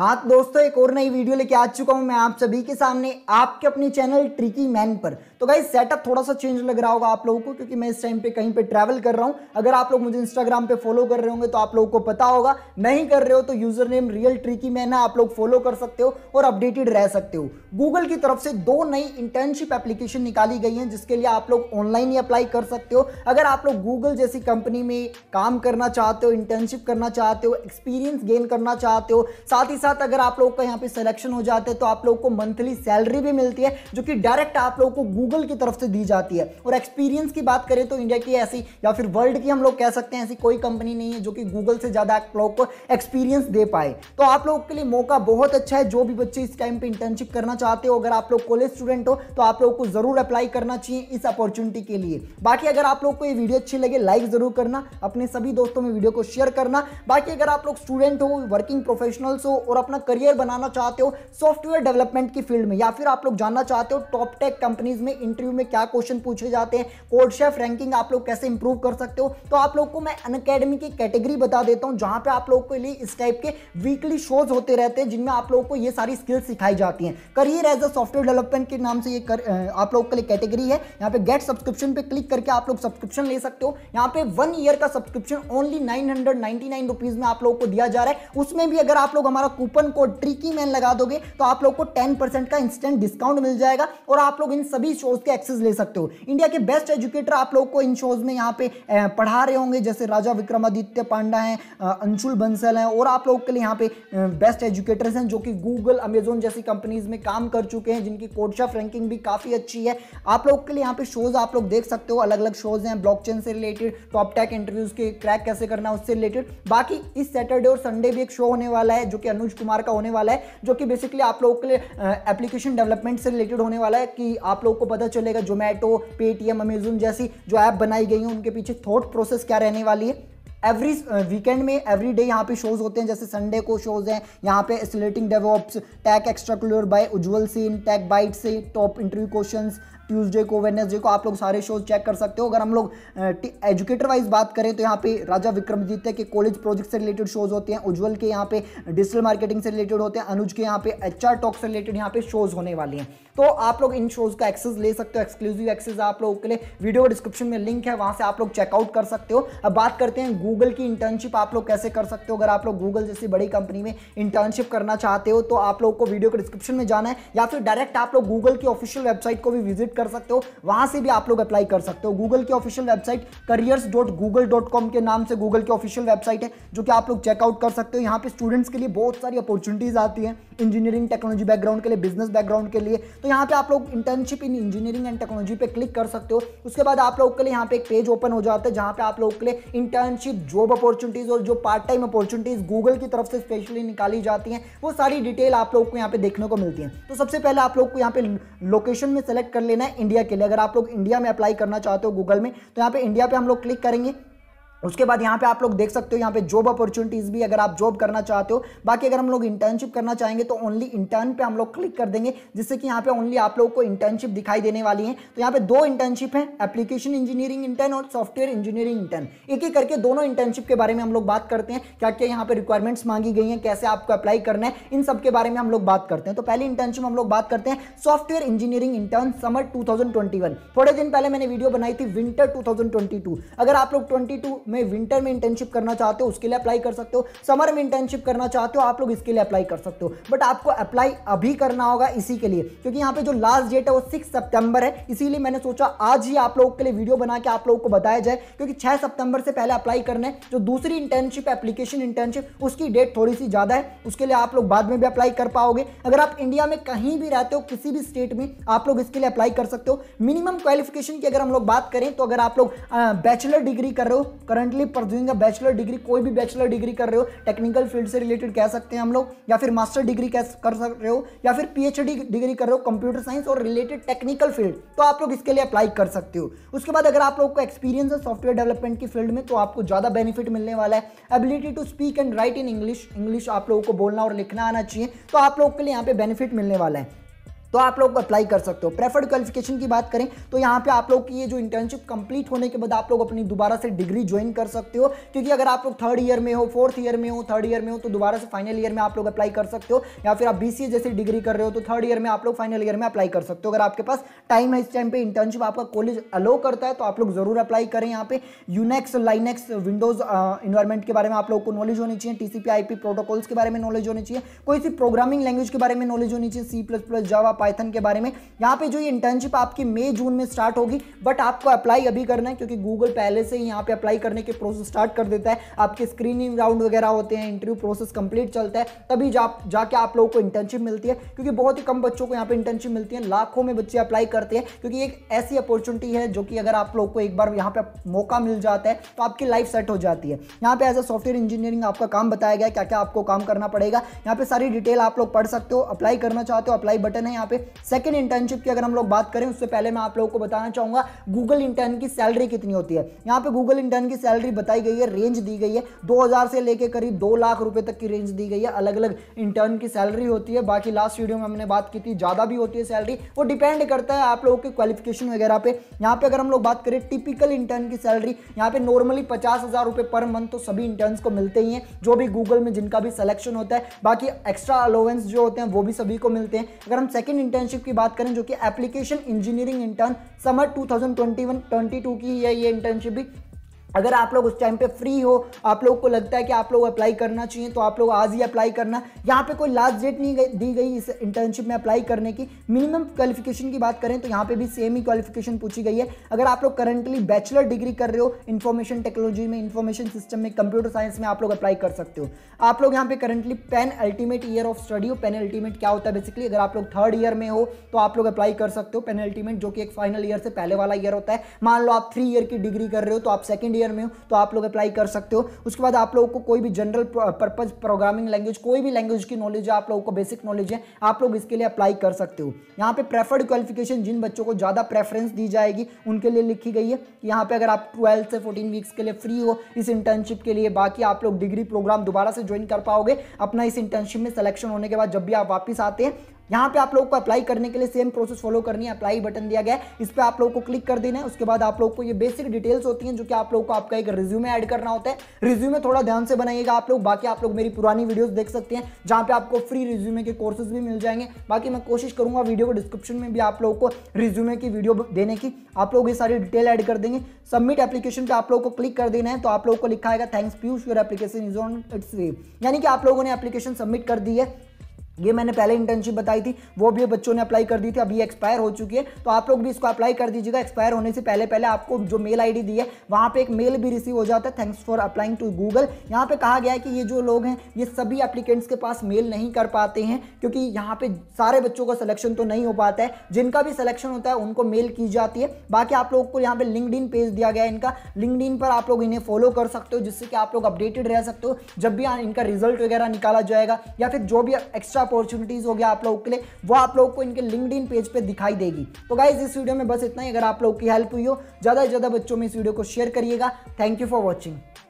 हाँ दोस्तों एक और नई वीडियो लेके आ चुका हूँ मैं आप सभी के सामने आपके अपने चैनल ट्रिकी मैन पर तो गाइज सेटअप थोड़ा सा चेंज लग रहा होगा आप लोगों को क्योंकि मैं इस टाइम पे कहीं पे ट्रैवल कर रहा हूँ अगर आप लोग मुझे इंस्टाग्राम पे फॉलो कर रहे होंगे तो आप लोगों को पता होगा नहीं कर रहे हो तो user name real tricky man है आप लोग फॉलो कर सकते हो और अपडेटेड रह सकते हो गूगल की तरफ से दो नई इंटर्नशिप एप्लीकेशन निकाली गई है जिसके लिए आप लोग ऑनलाइन ही अप्लाई कर सकते हो अगर आप लोग गूगल जैसी कंपनी में काम करना चाहते हो इंटर्नशिप करना चाहते हो एक्सपीरियंस गेन करना चाहते हो साथ ही साथ अगर आप लोग का यहाँ पे सिलेक्शन हो जाता है तो आप लोग को मंथली सैलरी भी मिलती है जो कि डायरेक्ट आप लोग को गूगल की तरफ से दी जाती है और एक्सपीरियंस की बात करें तो इंडिया की ऐसी या फिर वर्ल्ड की हम लोग कह सकते हैं ऐसी कोई कंपनी नहीं है जो कि गूगल से ज़्यादा आप लोग को एक्सपीरियंस दे पाए तो आप लोग के लिए मौका बहुत अच्छा है जो भी बच्चे इस टाइम पर इंटर्नशिप करना चाहते हो अगर आप लोग कॉलेज स्टूडेंट हो तो आप लोग को ज़रूर अप्लाई करना चाहिए इस अपॉर्चुनिटी के लिए बाकी अगर आप लोग को ये वीडियो अच्छी लगे लाइक ज़रूर करना अपने सभी दोस्तों में वीडियो को शेयर करना बाकी अगर आप लोग स्टूडेंट हो वर्किंग प्रोफेशनल्स हो और और अपना करियर बनाना चाहते हो सॉफ्टवेयर डेवलपमेंट की फील्ड में या फिर आप लोग जानना चाहते हो टॉप टेक कंपनीज में इंटरव्यू में क्या क्वेश्चन पूछे जाते हैं कोड शेफ रैंकिंग आप लोग कैसे इंप्रूव कर सकते हो तो आप लोग को मैं अन की कैटेगरी बता देता हूँ जहाँ पे आप लोग के लिए इस टाइप के वीकली शोज होते रहते हैं जिनमें आप लोग को ये सारी स्किल्स सिखाई जाती हैं career as a software development के नाम से ये कर, आप लोग के लिए कैटेगरी है यहाँ पे गेट सब्सक्रिप्शन पे क्लिक करके आप लोग सब्सक्रिप्शन ले सकते हो यहाँ पे वन ईयर का सब्सक्रिप्शन ओनली नाइन में आप लोग को दिया जा रहा है उसमें भी अगर आप लोग हमारा कूपन कोड ट्रिकी मैन लगा दोगे तो आप लोग को टेन परसेंट का इंस्टेंट डिस्काउंट मिल जाएगा और आप लोग इन सभी शोज के एक्सेस ले सकते हो इंडिया के बेस्ट एजुकेटर आप लोग को इन शोज में यहाँ पे पढ़ा रहे होंगे जैसे राजा विक्रमादित्य पांडा हैं अंशुल बंसल हैं और आप लोग के लिए यहाँ पे बेस्ट एजुकेटर्स हैं जो कि गूगल अमेजोन जैसी कंपनीज में काम कर चुके हैं जिनकी कोडशाफ रैंकिंग भी काफ़ी अच्छी है आप लोग के लिए यहाँ पे शोज आप लोग देख सकते हो अलग अलग शोज हैं ब्लॉक से रिलेटेड टॉप टैक इंटरव्यूज के क्रैक कैसे करना है उससे रिलेटेड बाकी इस सैटरडे और संडे भी एक शो होने वाला है जो कि अनु अनुज कुमार का होने वाला है जो कि बेसिकली आप लोगों के लिए एप्लीकेशन डेवलपमेंट से रिलेटेड होने वाला है कि आप लोगों को पता चलेगा जोमेटो पेटीएम अमेजोन जैसी जो ऐप बनाई गई है उनके पीछे थॉट प्रोसेस क्या रहने वाली है एवरी वीकेंड में एवरी डे यहाँ पे शोज होते हैं जैसे संडे को शोज हैं यहाँ पे accelerating DevOps tech extra cooler by Ujjwal Sen tech byte से टॉप इंटरव्यू क्वेश्चंस ट्यूसडे को वेनेसडे को आप लोग सारे शोज चेक कर सकते हो अगर हम लोग एजुकेटर वाइज बात करें तो यहाँ पे राजा विक्रमजीत के कॉलेज प्रोजेक्ट से रिलेटेड शोज होते हैं उज्जवल के यहाँ पे डिजिटल मार्केटिंग से रिलेटेड होते हैं अनुज के यहाँ पे एच आर टॉक से रिलेटेड यहाँ पे शोज होने वाले हैं तो आप लोग इन शोज का एक्सेस ले सकते हो एक्सक्लूसिव एक्सेस आप लोगों के लिए वीडियो डिस्क्रिप्शन में लिंक है वहाँ से आप लोग चेकआउट कर सकते हो अब बात करते हैं गूगल की इंटर्नशिप आप लोग कैसे कर सकते हो अगर आप लोग गूगल जैसी बड़ी कंपनी में इंटर्नशिप करना चाहते हो तो आप लोग को वीडियो के डिस्क्रिप्शन में जाना है या फिर डायरेक्ट आप लोग गूगल की ऑफिशियल वेबसाइट को भी विजिट कर सकते हो वहां से भी आप लोग अप्लाई कर सकते हो गूगल की official website careers dot Google dot com के नाम से गूगल की ऑफिशियल वेबसाइट है जो कि आप लोग चेकआउट कर सकते हो यहाँ पे स्टूडेंट्स के लिए बहुत सारी अपॉर्चुनिटीज आती है इंजीनियरिंग टेक्नोलॉजी बैकग्राउंड के लिए बिजनेस बैकग्राउंड के लिए तो यहाँ पे आप लोग internship in engineering and technology पे क्लिक कर सकते हो उसके बाद आप लोग के लिए यहाँ पे एक पेज ओपन हो जाता है जहाँ पे आप लोग के लिए इंटर्नशिप जॉब अपॉर्चुनिटीज और जो पार्ट टाइम अपॉर्चुनिटीज गूगल की तरफ से स्पेशली निकाली जाती है वो सारी डिटेल आप लोग को यहाँ पे देखने को मिलती है तो सबसे पहले आप लोग को यहाँ पे लोकेशन में सेलेक्ट कर लेना इंडिया के लिए अगर आप लोग इंडिया में अप्लाई करना चाहते हो गूगल में तो यहाँ पे इंडिया पे हम लोग क्लिक करेंगे उसके बाद यहाँ पे आप लोग देख सकते हो यहाँ पे जॉब अपॉर्चुनिटीज़ भी अगर आप जॉब करना चाहते हो बाकी अगर हम लोग इंटर्नशिप करना चाहेंगे तो ओनली इंटर्न पे हम लोग क्लिक कर देंगे जिससे कि यहाँ पे ओनली आप लोग को इंटर्नशिप दिखाई देने वाली है तो यहाँ पे दो इंटर्नशिप है एप्लीकेशन इंजीनियरिंग इंटर्न और सॉफ्टवेयर इंजीनियरिंग इंटर्न एक एक करके दोनों इंटर्नशिप के बारे में हम लोग बात करते हैं क्या क्या यहाँ पे रिक्वायरमेंट्स मांगी गई हैं कैसे आपको अप्लाई करना है इन सब के बारे में हम लोग बात करते हैं तो पहले इंटर्नशिप हम लोग बात करते हैं software engineering intern summer two थोड़े दिन पहले मैंने वीडियो बनाई थी विंटर टू अगर आप लोग ट्वेंटी में विंटर में इंटर्नशिप करना चाहते हो उसके लिए अप्लाई कर सकते हो समर में इंटर्नशिप करना चाहते हो आप लोग इसके लिए अप्लाई कर सकते हो बट आपको अप्लाई अभी करना होगा इसी के लिए क्योंकि यहाँ पे जो लास्ट डेट है वो सिक्स सितंबर है इसीलिए मैंने सोचा आज ही आप लोगों के लिए वीडियो बना के आप लोगों को बताया जाए क्योंकि छह सितंबर से पहले अप्लाई करना है जो दूसरी इंटर्नशिप एप्लीकेशन इंटर्नशिप उसकी डेट थोड़ी सी ज़्यादा है उसके लिए आप लोग बाद में भी अप्लाई कर पाओगे अगर आप इंडिया में कहीं भी रहते हो किसी भी स्टेट में आप लोग इसके लिए अप्लाई कर सकते हो मिनिमम क्वालिफिकेशन की अगर हम लोग बात करें तो अगर आप लोग बैचलर डिग्री कर रहे हो कर करंटली परस्यूइंग बैचलर डिग्री कोई भी बैचलर डिग्री कर रहे हो टेक्निकल फील्ड से रिलेटेड कह सकते हैं हम लोग या फिर मास्टर डिग्री कर सक रहे हो या फिर पीएचडी डिग्री कर रहे हो कंप्यूटर साइंस और रिलेटेड टेक्निकल फील्ड तो आप लोग इसके लिए अप्लाई कर सकते हो उसके बाद अगर आप लोग को एक्सपीरियंस है सॉफ्टवेयर डेवलपमेंट की फील्ड में तो आपको ज़्यादा बेनिफिट मिलने वाला है ability to speak and write in English English आप लोगों को बोलना और लिखना आना चाहिए तो आप लोग के लिए यहाँ पे बेनिफिट मिलने वाला है तो आप लोग अप्लाई कर सकते हो प्रेफर्ड क्वालिफिकेशन की बात करें तो यहाँ पे आप लोग की ये जो इंटर्नशिप कंप्लीट होने के बाद आप लोग अपनी दोबारा से डिग्री ज्वाइन कर सकते हो क्योंकि अगर आप लोग थर्ड ईयर में हो फोर्थ ईयर में हो थर्ड ईयर में हो तो दोबारा से फाइनल ईयर में आप लोग अप्लाई कर सकते हो या फिर आप बी जैसी डिग्री कर रहे हो तो थर्ड ईयर में आप लोग फाइनल ईयर में अप्लाई कर सकते हो अगर आपके पास टाइम है इस टाइम पर इंटर्नशिप आपका कॉलेज अलो करता है तो आप लोग जरूर अप्लाई करें यहाँ पे यूनेक्स लाइनेक्स विंडोज इन्वायरमेंट के बारे में आप लोग को नॉलेज होनी चाहिए टीसीपी आईपी प्रोटोकॉल्स के बारे में नॉलेज होनी चाहिए कोई सी प्रोग्रामिंग लैंग्वेज के बारे में नॉलेज होनी चाहिए C plus plus Java Python के बारे में यहाँ पे जो ये इंटर्नशिप आपकी मई जून में स्टार्ट होगी बट आपको अप्लाई अभी करना है क्योंकि गूगल पहले से ही यहाँ पे अप्लाई करने के प्रोसेस स्टार्ट कर देता है आपके स्क्रीनिंग राउंड वगैरह होते हैं इंटरव्यू प्रोसेस कंप्लीट चलता है तभी जा जाके आप लोगों को इंटर्नशिप मिलती है क्योंकि बहुत ही कम बच्चों को यहाँ पे इंटर्नशिप मिलती है लाखों में बच्चे अप्लाई करते हैं क्योंकि एक ऐसी अपॉर्चुनिटी है जो कि अगर आप लोग को एक बार यहाँ पे मौका मिल जाता है तो आपकी लाइफ सेट हो जाती है यहाँ पे एज अ सॉफ्टवेयर इंजीनियरिंग आपका काम बताया गया क्या क्या आपको काम करना पड़ेगा यहाँ पे सारी डिटेल आप लोग पढ़ सकते हो अप्लाई करना चाहते हो अप्लाई बटन है यहाँ यहाँ पे सेकंड इंटर्नशिप की अगर हम लोग बात करें उससे पहले मैं आप लोगों को बताना चाहूंगा गूगल इंटर्न की सैलरी कितनी होती है यहाँ पे गूगल इंटर्न की सैलरी बताई गई है रेंज दी गई है दो से लेकर करीब दो लाख रुपए तक की रेंज दी गई है अलग अलग इंटर्न की सैलरी होती है बाकी लास्ट वीडियो में हमने बात की थी ज़्यादा भी होती है सैलरी वो डिपेंड करता है आप लोगों के क्वालिफिकेशन वगैरह पे यहाँ पे अगर हम लोग बात करें टिपिकल इंटर्न की सैलरी यहाँ पे नॉर्मली पचास हज़ार रुपये पर मंथ तो सभी इंटर्न को मिलते ही हैं जो भी गूगल में जिनका भी सिलेक्शन होता है बाकी एक्स्ट्रा अलोवेंस जो होते हैं वो भी सभी को मिलते हैं अगर हम सेकेंड सेकेंड इंटर्नशिप की बात करें जो कि एप्लीकेशन इंजीनियरिंग इंटर्न समर 2021-22 की है ये इंटर्नशिप भी अगर आप लोग उस टाइम पे फ्री हो आप लोग को लगता है कि आप लोग अप्लाई करना चाहिए तो आप लोग आज ही अप्लाई करना यहाँ पे कोई लास्ट डेट नहीं दी गई इस इंटर्नशिप में अप्लाई करने की मिनिमम क्वालिफिकेशन की बात करें तो यहाँ पे भी सेम ही क्वालिफिकेशन पूछी गई है अगर आप लोग करंटली बैचलर डिग्री कर रहे हो इन्फॉर्मेशन टेक्नोलॉजी में इन्फॉर्मेशन सिस्टम में कंप्यूटर साइंस में आप लोग अप्लाई कर सकते हो आप लोग यहाँ पे currently penultimate year of study हो पेन अल्टीमेट क्या होता है बेसिकली अगर आप लोग थर्ड ईयर में हो तो आप लोग अप्लाई कर सकते हो पेन अल्टीमेट जो कि एक फाइनल ईयर से पहले वाला ईयर होता है मान लो आप थ्री ईयर की डिग्री कर रहे हो तो आप सेकेंड ईयर ईयर में हो तो आप लोग अप्लाई कर सकते हो उसके बाद आप लोगों को कोई भी जनरल पर्पज प्रोग्रामिंग लैंग्वेज कोई भी लैंग्वेज की नॉलेज है आप लोगों को बेसिक नॉलेज है आप लोग इसके लिए अप्लाई कर सकते हो यहाँ पे प्रेफर्ड क्वालिफिकेशन जिन बच्चों को ज़्यादा प्रेफरेंस दी जाएगी उनके लिए लिखी गई है कि यहाँ पे अगर आप ट्वेल्थ से फोर्टीन वीक्स के लिए फ्री हो इस इंटर्नशिप के लिए बाकी आप लोग डिग्री प्रोग्राम दोबारा से ज्वाइन कर पाओगे अपना इस इंटर्नशिप में सिलेक्शन होने के बाद जब भी आप वापस आते हैं यहाँ पे आप लोग को अप्लाई करने के लिए सेम प्रोसेस फॉलो करनी है अप्लाई बटन दिया गया है इस पर आप लोग को क्लिक कर देना है उसके बाद आप लोग को ये बेसिक डिटेल्स होती हैं जो कि आप लोग को आपका एक रिज्यूमे ऐड करना होता है रिज्यूमे थोड़ा ध्यान से बनाइएगा आप लोग बाकी आप लोग मेरी पुरानी वीडियोज देख सकते हैं जहाँ पे आपको फ्री रिज्यूमे के कोर्सेज भी मिल जाएंगे बाकी मैं कोशिश करूंगा वीडियो को डिस्क्रिप्शन में भी आप लोग को रिज्यूमे की वीडियो देने की आप लोग ये सारी डिटेल ऐड कर देंगे सबमिट एप्लीकेशन पर आप लोग को क्लिक कर देना है तो आप लोग को लिखा आएगा thanks Piyush your application is on its way यानी कि आप लोगों ने एप्लीकेशन सबमिट कर दी है ये मैंने पहले इंटर्नशिप बताई थी वो भी बच्चों ने अप्लाई कर दी थी अभी एक्सपायर हो चुकी है तो आप लोग भी इसको अप्लाई कर दीजिएगा एक्सपायर होने से पहले पहले आपको जो मेल आईडी दी है वहाँ पे एक मेल भी रिसीव हो जाता है thanks for applying to Google यहाँ पे कहा गया है कि ये जो लोग हैं ये सभी एप्लीकेंट्स के पास मेल नहीं कर पाते हैं क्योंकि यहाँ पर सारे बच्चों का सलेक्शन तो नहीं हो पाता है जिनका भी सिलेक्शन होता है उनको मेल की जाती है बाकी आप लोग को यहाँ पर लिंकड पेज दिया गया है इनका लिंकड पर आप लोग इन्हें फॉलो कर सकते हो जिससे कि आप लोग अपडेटेड रह सकते हो जब भी इनका रिजल्ट वगैरह निकाला जाएगा या फिर जो भी एक्स्ट्रा अपॉर्चुनिटीज हो गया आप लोगों के लिए वो आप लोगों को इनके लिंकड पेज पर दिखाई देगी तो गाइज इस वीडियो में बस इतना ही अगर आप लोगों की हेल्प हुई हो ज़्यादा से ज़्यादा बच्चों में इस वीडियो को शेयर करिएगा थैंक यू फॉर वॉचिंग